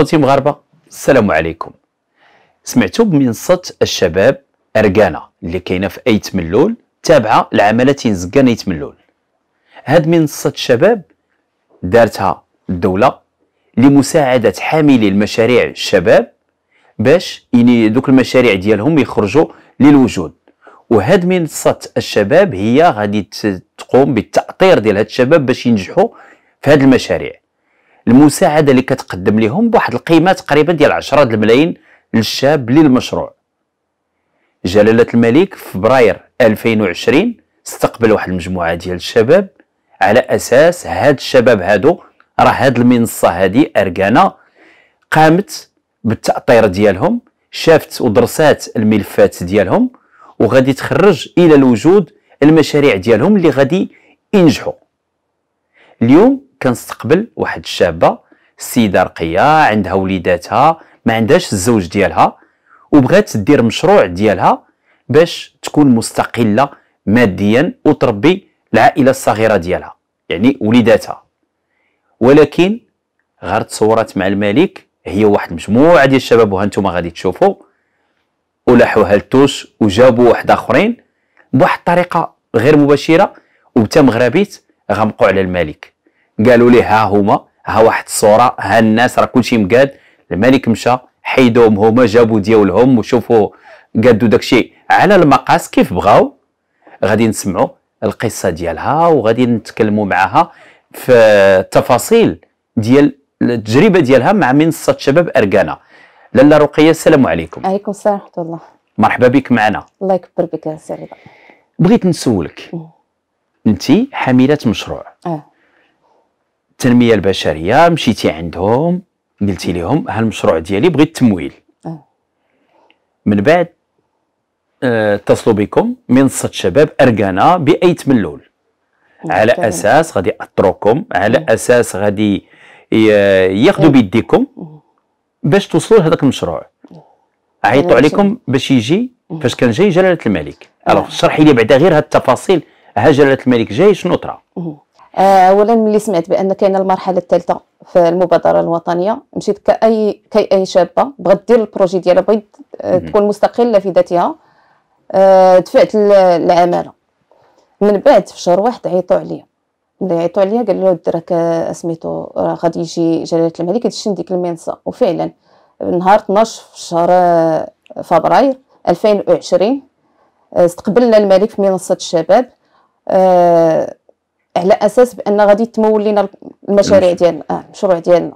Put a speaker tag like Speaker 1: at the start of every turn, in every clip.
Speaker 1: خوتي مغاربه السلام عليكم سمعتوا بمنصه الشباب اركانه اللي كاينه في ايت ملول تابعه لعماله تنزكان ايت ملول هاد منصه الشباب دارتها الدوله لمساعده حاملي المشاريع الشباب باش يعني دوك المشاريع ديالهم يخرجوا للوجود وهاد منصه الشباب هي غادي تقوم بالتاطير ديال هاد الشباب باش ينجحوا في هاد المشاريع المساعده اللي كتقدم لهم بواحد القيمه تقريبا ديال 10 الملايين للشاب للمشروع جلاله الملك في فبراير 2020 استقبل واحد المجموعه ديال الشباب على اساس هاد الشباب هادو راه هاد المنصه هادي أركانا قامت بالتاطير ديالهم شافت ودرسات الملفات ديالهم وغادي تخرج الى الوجود المشاريع ديالهم اللي غادي ينجحوا اليوم كنستقبل واحد الشابه سيده رقيه عندها وليداتها ما عندهاش الزوج ديالها وبغات دير مشروع ديالها باش تكون مستقله ماديا وتربي العائله الصغيره ديالها يعني وليداتها ولكن غير تصورات مع الملك هي واحد المجموعه ديال الشباب وهانتوما غادي تشوفوا ولاحوها لتوش وجابوا واحد اخرين بواحد الطريقه غير مباشره وبتا مغربيت غمقوا على الملك قالوا ليه ها هما ها واحد الصوره ها الناس راه كلشي مقاد الملك مشى حيدهم هما جابوا ديالهم وشوفوا قادوا داكشي على المقاس كيف بغاو غادي نسمعوا القصه ديالها وغادي نتكلموا معها في التفاصيل ديال التجربه ديالها مع منصه شباب اركانا لاله رقيه السلام عليكم
Speaker 2: عليكم السلام ورحمه الله
Speaker 1: مرحبا بك معنا
Speaker 2: الله يكبر بك يا سيدي
Speaker 1: بغيت نسولك انت حامله مشروع اه التنميه البشريه مشيتي عندهم قلتي لهم ها المشروع ديالي بغيت التمويل من بعد آه، اتصلوا بكم منصه شباب اركانه بايت تملول على طيب. اساس غادي ياطروكم على اساس غادي ياخذوا بيديكم باش توصلوا لهذاك المشروع عيطوا يعني عليكم باش يجي فاش كان جاي جلاله الملك الوغ شرحي لي بعدا غير هاد التفاصيل ها جلاله الملك جاي شنو طرا
Speaker 2: اولا آه، ملي سمعت بان كاينه المرحله الثالثه في المبادره الوطنيه مشيت كاي كاي اي شابه بغات دير البروجي ديالها بغيت آه، تكون مستقله في ذاتها آه، دفعت العماله من بعد في شهر واحد عيطوا عليا ملي عيطوا عليا قالوا له درك سميتو راه غادي يجي جلاله الملك كتشن ديك المنصه وفعلا نهار 12 في شهر فبراير 2020 استقبلنا الملك في منصه الشباب على اساس بان غادي تمول لينا المشاريع ديالنا آه المشروع ديالنا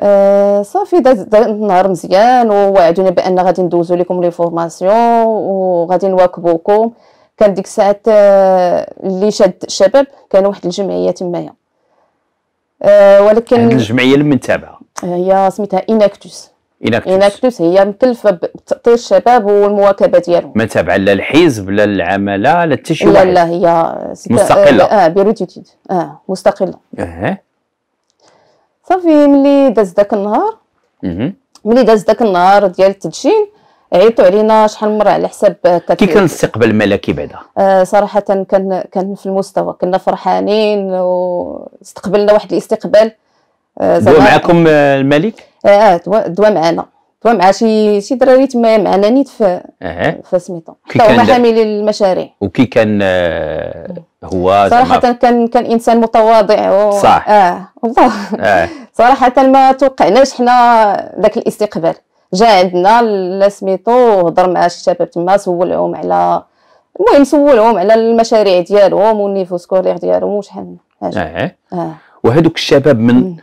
Speaker 2: آه صافي داز النهار مزيان ووعدونا بان غادي ندوزو لكم لي فورماسيون وغادي نواكبوكم كان ديك الساعات آه، اللي شاد الشباب كان واحد الجمعيه تمايا آه ولكن يعني
Speaker 1: الجمعيه اللي من
Speaker 2: هي سميتها اناكتوس اناكتوس اناكتوس هي مكلفه بتاطير الشباب والمواكبه ديالهم
Speaker 1: ما تابعه لا الحزب لا العماله لا حتى شي لا لا
Speaker 2: هي مستقله اه, بيروتيتيد اه مستقله اه صافي ملي داز ذاك النهار ملي داز ذاك النهار ديال التدشين عيطوا علينا شحال من مره على حساب كي كان الاستقبال
Speaker 1: الملكي بعدا
Speaker 2: آه صراحه كان كان في المستوى كنا فرحانين واستقبلنا واحد الاستقبال آه معكم
Speaker 1: الملك
Speaker 2: اه, آه، دوا معانا دوا مع شي شي دراري تما معنا نيت ف
Speaker 1: اه. فسميتو حتى هما حاملين
Speaker 2: المشاريع
Speaker 1: وكي كان آه، هو صراحه
Speaker 2: كان كان انسان متواضع و... صح اه والله آه. صراحه ما توقعناش حنا ذاك الاستقبال جا عندنا لسميتو سميتو هضر مع الشباب تما سولهم على المهم سولهم على المشاريع ديالهم والنيفو سكولير ديالهم وشحال اه, آه.
Speaker 1: وهذوك الشباب من مم.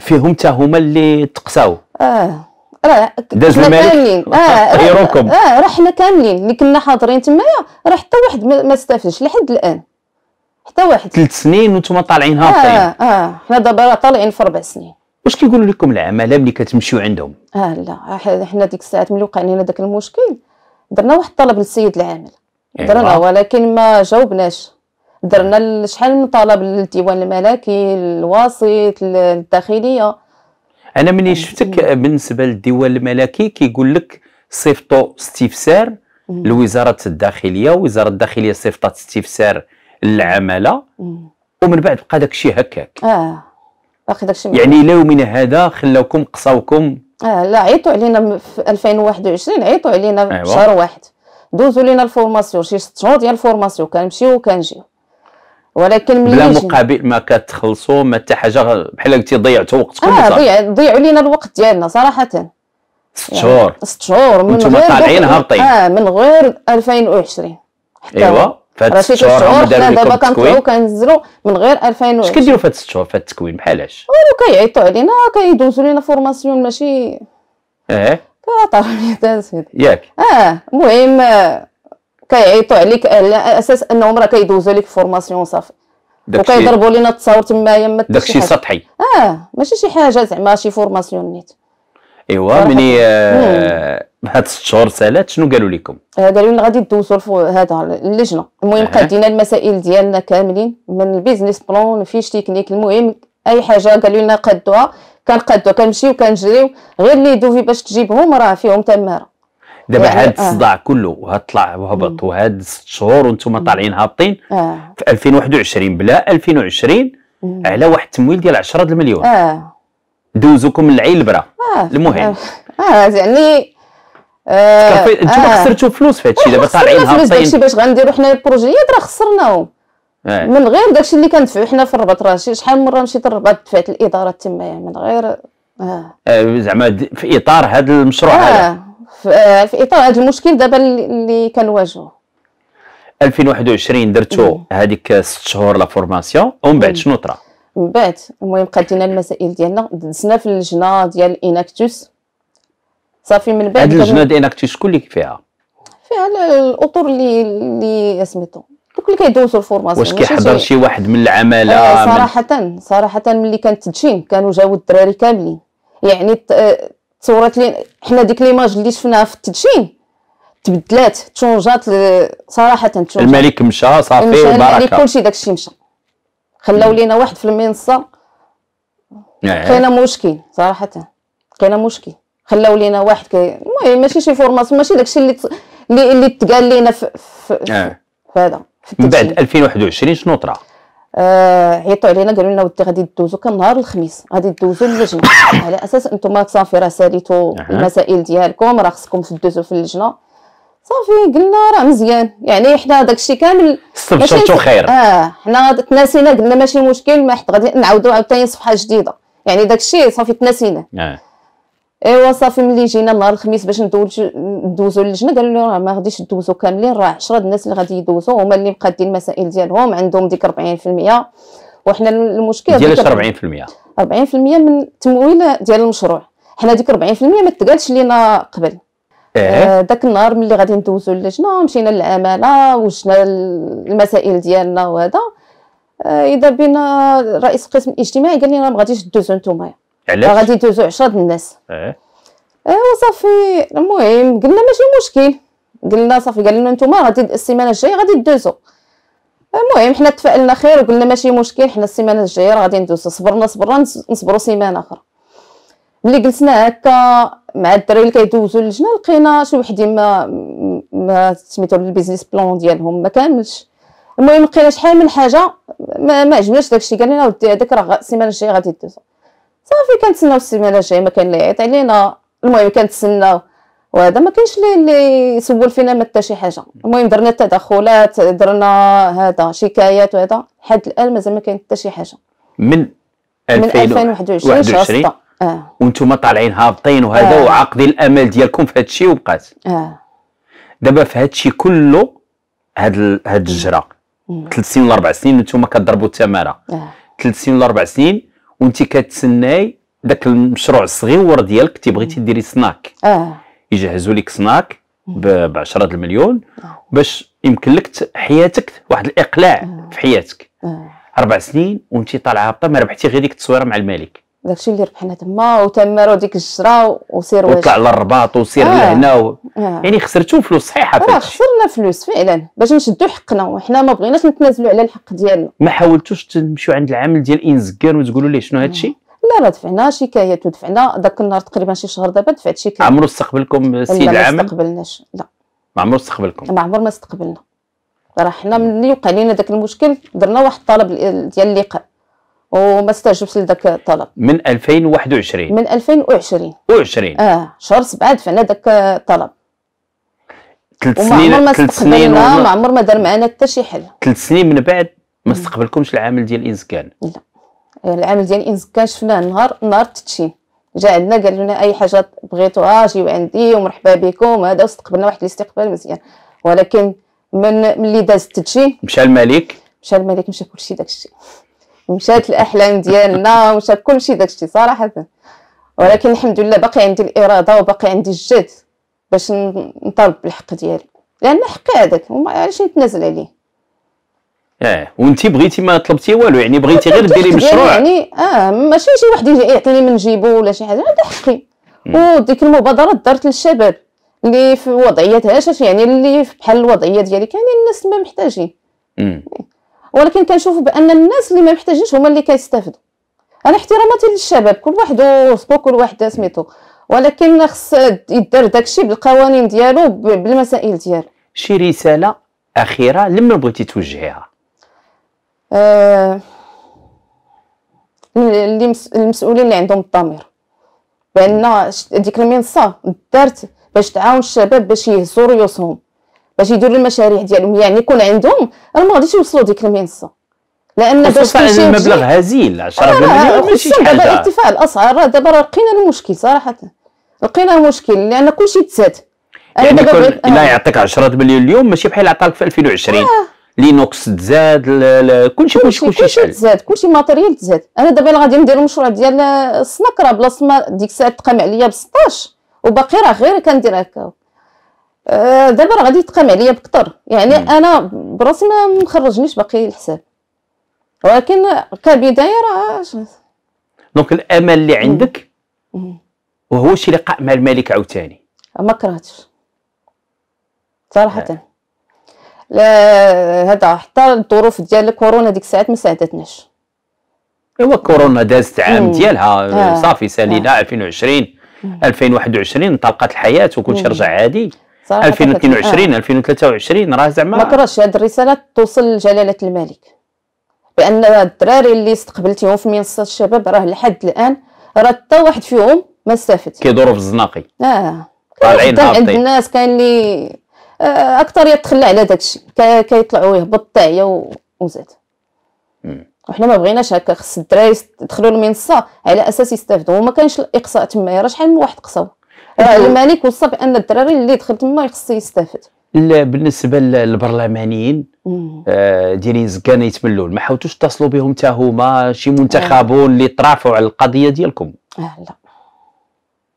Speaker 1: فيهم حتى هما اللي تقساو
Speaker 2: اه راه كاملين اه غيركم اه راه حنا كاملين اللي كنا حاضرين تمايا راه حتى واحد ما استافدش لحد الان
Speaker 1: حتى واحد ثلاث سنين وانتم طالعين هابطين اه
Speaker 2: طيب. اه حنا دابا راه طالعين في اربع سنين
Speaker 1: واش كيقولوا لكم العماله ملي كتمشيو عندهم
Speaker 2: اه لا حنا ديك الساعات ملي وقع لنا داك المشكل درنا واحد الطلب للسيد العامل أيوة. درنا ولكن ما جاوبناش درنا شحال من طلب للديوان الملكي الوسيط الداخليه
Speaker 1: انا ملي شفتك بالنسبه للديوان الملكي كيقول لك صيفطوا استفسار لوزاره الداخليه وزاره الداخليه صيفطات استفسار للعماله ومن بعد بقى داكشي هكاك
Speaker 2: اه باقي داكشي يعني الى
Speaker 1: يومنا هذا خلاوكم قصاوكم
Speaker 2: اه لا عيطوا علينا في 2021 عيطوا علينا أيوة. شهر واحد دوزوا لينا الفورماسيون شي ست شهور ديال الفورماسيون كنمشيو وكنجيو ولكن بلا مقابل
Speaker 1: ما كتخلصوا ما حتى حاجه بحال قلتي ضيعتوا وقتكم اه ضيع
Speaker 2: ضيعوا لينا الوقت ديالنا صراحه
Speaker 1: ست شهور يعني ست شهور من غير طالعين هابطين اه
Speaker 2: من غير 2020 حتى ايوا فهاد ست شهور هما داروا دابا كنطلعوا كنزلوا من غير 2020 اش كديروا
Speaker 1: فهاد ست شهور فهاد التكوين بحالاش
Speaker 2: والو كيعيطوا علينا كيدوزوا لينا فورماسيون ماشي اه كطرف ياك اه المهم كيعيطوا عليك على اساس انهم راه كيدوزوا لك فورماسيون صافي وكيضربوا لينا التصاور تمايا ما داكشي سطحي اه ماشي شي حاجه زعما شي فورماسيون نيت
Speaker 1: ايوا مني آه، هاد ست شهور سالات شنو قالوا لكم؟
Speaker 2: آه، قالوا لنا غادي دوزوا هذا اللجنه المهم قدينا المسائل ديالنا كاملين من البيزنس بلون فيش تكنيك المهم اي حاجه قالوا لنا قدوها كنقادو كنمشيو كنجريو غير لي دوفي باش تجيبهم راه فيهم تماره
Speaker 1: دابا يعني، هاد آه. الصداع كله وهطلع وهبط وهاد ست شهور وانتم طالعين هابطين آه. في 2021 بلا 2020 مم. على واحد التمويل ديال 10 المليون اه دوزوكم من العين لبرا آه. المهم اه,
Speaker 2: آه، يعني آه. انتم آه. خسرتوا فلوس في هادشي دابا طالعين هابطين داكشي باش غنديروا حنا البروجيات راه خسرناهم آه. من غير داكشي اللي كندفعو حنا في الرباط راه شحال مره مشيت الرباط دفعت الاداره تما من غير آه.
Speaker 1: آه زعما في اطار آه. هذا المشروع هذا
Speaker 2: آه، في اطار هذا المشكل دابا اللي كنواجهوه
Speaker 1: 2021 درتو هذيك ست شهور لا فورماسيون ومن بعد شنو طرا
Speaker 2: من بعد المهم قدينا المسائل ديالنا دزنا في اللجنه ديال اناكتوس صافي من بعد هذه اللجنه ديال
Speaker 1: اناكتوس شكون اللي فيها
Speaker 2: فيها الاطر اللي اللي سميتو دوك اللي كيدوزوا الفورماسيون واش كيحضر شي واحد
Speaker 1: من العماله آه،
Speaker 2: صراحه صراحه ملي كان التدشين كانوا جاو الدراري كاملين يعني آه، تصورات لي حنا ديك ليماج اللي شفناها في التدشين تبدلات تشونجات صراحه تشونجات الملك مشى صافي وبركه الملك كلشي داكشي مشى خلاو لينا واحد في المنصه لقينا إيه. مشكل صراحه لقينا مشكل خلاو لينا واحد المهم ماشي شي فورماسيون ماشي داكشي اللي اللي اللي تقال لينا في في, إيه. في هذا
Speaker 1: من بعد 2021 شنو طرا
Speaker 2: آه عيطوا علينا قالوا لنا ودي غادي دوزو كان نهار الخميس غادي دوزو اللجنه على اساس انتم صافي راه ساليتو المسائل ديالكم راه خصكم تدوزو في اللجنه صافي قلنا راه مزيان يعني حنا داكشي كامل استبشرتوا خير اه حنا تناسينا قلنا ماشي مشكل ما حد غادي نعاودو عاوتاني صفحه جديده يعني داكشي صافي تناسينا آه. ايوا صافي ملي جينا نهار الخميس باش ندوزو للجنه قالوا لي راه ما غاديش ندوزو كاملين راه 10 الناس اللي غادي يدوزو هما اللي مقادين المسائل ديالهم عندهم ديك 40% وحنا المشكل ديال 40% 40% من التمويل ديال المشروع حنا ديك 40% ما تقالش لينا قبل إيه؟ آه، النهار ملي غادي ندوزو للجنه مشينا للعماله وجنا المسائل ديالنا وهذا آه، اذا بينا رئيس القسم الاجتماعي قال لي راه ما غاديش دوزو نتوما علاش آه، غادي يدوزو 10 الناس اه ايوا صافي المهم قلنا ماشي مشكل قلنا صافي قال لنا نتوما غادي السيمانه الجايه غادي دوزو المهم حنا تفائلنا خير وقلنا ماشي مشكل حنا السيمانه الجايه غادي ندوزو صبرنا صبرنا نصبروا سيمانه اخرى ملي جلسنا هكا مع الدراري اللي كيدوزو اللجنه لقينا شي وحدين ما ما سميتو البيزنس بلان ديالهم ما كاملش المهم لقينا شحال من حاجه ما, ما عجبناش داكشي قال لنا ودي هذاك راه السيمانه الجايه غادي دوزو صافي كنتسناو السيمانه الجايه ما كان لا يعيط علينا المهم كنتسناو وهذا ما كانش اللي اللي يسول فينا ما حتى شي حاجه المهم درنا التدخلات درنا هذا شكايات وهذا لحد الان مازال ما كاين حتى شي حاجه
Speaker 1: من 2021 21 اه وانتم طالعين هابطين وهذا آه. وعاقدين الامل ديالكم في هذا الشيء وبقات اه دابا في هذا الشيء كله هاد هاد الجره ثلاث سنين ولا اربع سنين انتم كضربوا الثمره ثلاث آه. سنين ولا اربع سنين وانت كتسناي داك المشروع الصغيور ديالك تبغيتي ديري سناك اه يجهزوا لك سناك ب 10 المليون آه. باش يمكن لك حياتك واحد الاقلاع في حياتك آه. اربع سنين وانت طالعه هابطه ما ربحتي غير ديك التصويره مع الملك
Speaker 2: داكشي اللي ربحنا تما وتمر وديك الشجره وسير واش وطلع
Speaker 1: للرباط وسير آه. لهنا و... آه. يعني خسرتو فلوس صحيحه آه
Speaker 2: خسرنا فلوس فعلا باش نشدو حقنا وحنا ما بغيناش نتنازلوا على الحق ديالنا ما
Speaker 1: حاولتوش تمشيو عند العامل ديال انزكان وتقولوا ليه شنو هادشي آه.
Speaker 2: لا راه دفعنا شكايات ودفعنا ذاك النهار تقريبا شي شهر دابا دفعت شكايات عمرو
Speaker 1: استقبلكم السيد العامل ما استقبلناش لا ما عمرو استقبلكم
Speaker 2: ما عمر ما استقبلنا راه حنا ملي وقع لينا داك المشكل درنا واحد الطلب ديال اللقاء وما استجبش لذاك الطلب
Speaker 1: من 2021
Speaker 2: من 2020 20 اه شهر سبعة دفعنا ذاك الطلب
Speaker 1: ثلاث سنين ثلاث سنين ما عمر
Speaker 2: ما دار معنا حتى شي حل
Speaker 1: ثلاث سنين من بعد ما استقبلكمش العامل ديال الانسكان لا
Speaker 2: آه، العامل ديال الانسكان شفناه نهار نهار التدشين جا عندنا قال لنا اي حاجه بغيتوها جيو عندي ومرحبا بكم هذا واستقبلنا واحد الاستقبال مزيان ولكن من ملي داز التدشين
Speaker 1: مشى الملك
Speaker 2: مشى الملك مشى كلشي داكشي مشات الاحلام ديالنا مشى كلشي داكشي صراحه ولكن الحمد لله باقي عندي الاراده وباقي عندي الجد باش نطالب بالحق ديالي لان حقي هذاك وما علاش نتنازل عليه
Speaker 1: اه وانت بغيتي ما طلبتي والو يعني بغيتي غير ديري مشروع يعني
Speaker 2: اه ماشي شي واحد يعطيني من جيبو ولا شي حاجه هذا حقي وديك المبادره دارت للشباب اللي في وضعيه هشاش يعني اللي بحال الوضعيه ديالي كاينين الناس ما محتاجين ولكن كنشوف بان الناس اللي ما محتاجينش هما اللي كيستافدوا انا احتراماتي للشباب كل واحد وصبو كل واحد سميتو ولكن خص يدار داكشي بالقوانين ديالو بالمسائل ديالو
Speaker 1: شي رساله اخيره لما بغيتي توجهيها
Speaker 2: آه المسؤولين اللي عندهم الضمير بان ديك المنصه دارت باش تعاون الشباب باش يهزوا ريوسهم باش يديروا المشاريع ديالهم يعني يكون عندهم راه ما غاديش يوصلوا ديك المنصه لان باش تمشي المبلغ
Speaker 1: هزيل 10 مليون ماشي حاجه ارتفاع
Speaker 2: الاسعار راه دابا راه لقينا المشكل صراحه لقينا المشكل لان كلشي تزاد
Speaker 1: يعني كل الا آه. يعطيك 10 مليون اليوم ماشي بحال عطاك في 2020 لينوكس تزاد كلشي كلشي كلشي
Speaker 2: تزاد كلشي ماتيريال تزاد انا دابا غادي ندير المشروع ديال آه، السناك راه بلاصه ما ديك الساعه تقام عليا ب 16 وباقي راه غير كندير هكا آه، دابا راه غادي يتقام عليا بكثر يعني مم. انا براسي ما مخرجنيش باقي الحساب ولكن كبدايه راه
Speaker 1: دونك الامل اللي عندك وهو شي لقاء مع الملك عاوتاني
Speaker 2: ما كرهتش صراحه آه. لا هذا حتى الظروف ديال الكورونا ديك الساعات ما ساعدتناش
Speaker 1: ايوا كورونا دازت عام ديالها آه. صافي سالينا 2020 2021 انطلقت الحياه وكلشي رجع عادي 2022 2023 راه زعما ما
Speaker 2: كرهتش هذه الرساله توصل لجلاله الملك بان الدراري اللي استقبلتيهم في منصه الشباب راه لحد الان راه حتى واحد فيهم ما
Speaker 1: استفد كيدوروا في الزناقي اه طالعين عند الناس
Speaker 2: كاين اللي آه، اكثر يتخلى على داك الشيء كيطلعوا يهبط حتى وزاد وحنا ما بغيناش هكا خص الدراري يدخلوا المنصه على اساس يستافدوا وما كانش الاقصاء تما راه شحال من واحد قصاو راه أيوه. الملك وصى بان الدراري اللي دخل تما خصو يستافد
Speaker 1: بالنسبه للبرلمانيين آه ديالين زكانه يتملوا ما حاولتوش تتصلوا بهم حتى هما شي منتخبون آه. اللي طرافوا على القضيه ديالكم آه لا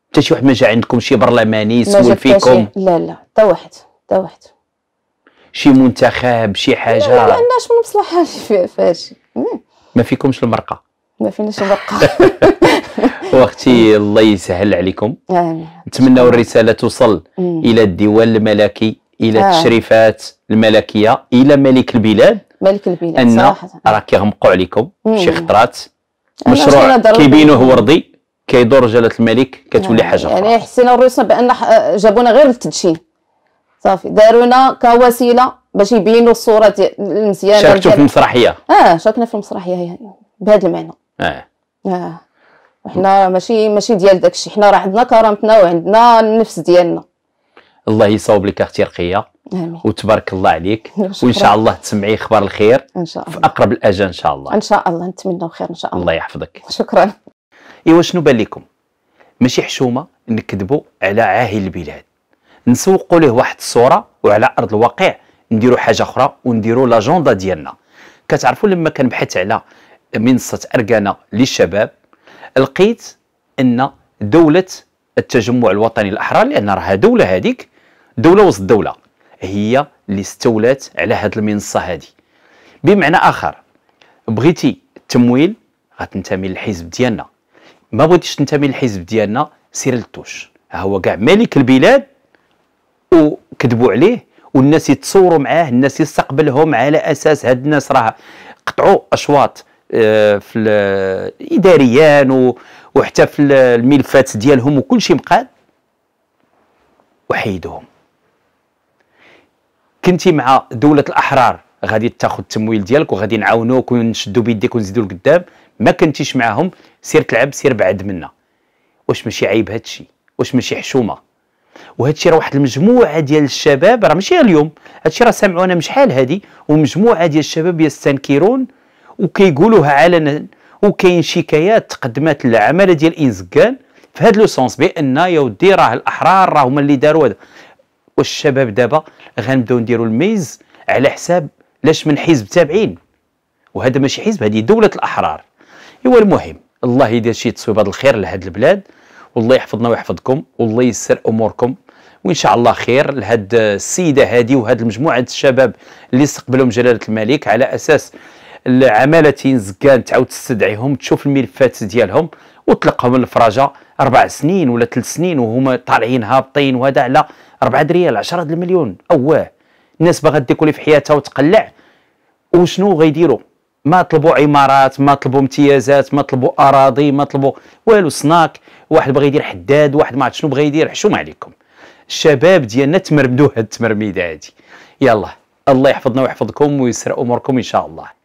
Speaker 1: حتى شي واحد ما جا عندكم شي برلماني يسول فيكم
Speaker 2: لا لا حتى واحد حتى واحد
Speaker 1: شي منتخب شي حاجه لا ما عندناش
Speaker 2: مصلحه في هادشي
Speaker 1: ما فيكمش المرقه
Speaker 2: ما فيناش نبقى
Speaker 1: واختي الله يسهل عليكم نتمنوا الرساله توصل مم. الى الديوان الملكي الى آه. التشريفات الملكيه الى ملك البلاد
Speaker 2: ملك البلاد ان
Speaker 1: راه كيغمقوا عليكم شي خطرات مشروع كيبينوه وردي كيدور جلاله الملك كتولي آه. حاجه
Speaker 2: يعني حسينا الروس بان جابونا غير للتدشين صافي دارونا كوسيله باش يبينوا الصوره ديال المزيانه شاركتوا في المسرحيه اه شاركنا في المسرحيه بهذا المعنى اه اه حنا ماشي ماشي ديال داكشي حنا راه عندنا كرامتنا وعندنا النفس ديالنا
Speaker 1: الله يصاوب لك اختي رقيه امين وتبارك الله عليك وان شاء الله تسمعي خبر الخير ان شاء الله في اقرب الاجل ان شاء الله ان شاء الله نتمنى خير ان شاء الله الله يحفظك شكرا ايوا شنو بان لكم ماشي حشومه نكذبوا على عاهل البلاد نسوقوا ليه واحد الصوره وعلى ارض الواقع نديروا حاجه اخرى ونديروا لاجوندا ديالنا كتعرفوا لما كنبحث على منصة أرقنة للشباب لقيت أن دولة التجمع الوطني الأحرار لأن راها دولة هذيك دولة وسط دولة هي اللي استولت على هذه المنصة هذه بمعنى آخر بغيتي التمويل غتنتمي للحزب ديالنا ما بغيتيش تنتمي للحزب ديالنا سير للتوش ها هو كاع ملك البلاد وكذبوا عليه والناس يتصوروا معاه الناس يستقبلهم على اساس هاد الناس راه قطعوا اشواط آه، في الاداريان وحتى في الملفات ديالهم وكل شيء مقاد وحيدهم كنتي مع دوله الاحرار غادي تاخذ التمويل ديالك وغادي نعاونوك ونشدو بيديك ونزيدو لقدام ما كنتيش معاهم سير تلعب سير بعد منا واش ماشي عيب هادشي واش ماشي حشومه وهادشي راه واحد المجموعه ديال الشباب راه ماشي اليوم هادشي راه سامعونا من شحال هادي ومجموعه ديال الشباب يستنكرون وكيقولوها علنا وكاين شكايات تقدمات للعماله ديال انزكان في هذا لو سونس بان يا ودي راه الاحرار راه هما اللي داروا هذا والشباب دابا غنبداو نديروا الميز على حساب لاش من حزب تابعين وهذا ماشي حزب هذه دوله الاحرار ايوا المهم الله يدير شي تصويبات الخير لهاد البلاد والله يحفظنا ويحفظكم والله ييسر اموركم وان شاء الله خير لهاد السيده هذه وهاد المجموعه الشباب اللي استقبلهم جلاله الملك على اساس العمالة تينزكان تعاود تستدعيهم تشوف الملفات ديالهم وطلقهم الفراجه اربع سنين ولا ثلاث سنين وهما طالعين هابطين وهذا على 4 دريال 10 المليون اواه الناس باغا ديكولي في حياتها وتقلع وشنو غيديروا ما طلبوا عمارات ما طلبوا امتيازات ما طلبوا اراضي ما طلبوا والو سناك واحد بغى يدير حداد واحد ما عرف شنو بغى يدير حشومه عليكم الشباب ديالنا تمرمدوا هاد التمرميده هادي يلا الله يحفظنا ويحفظكم ويسر اموركم ان شاء الله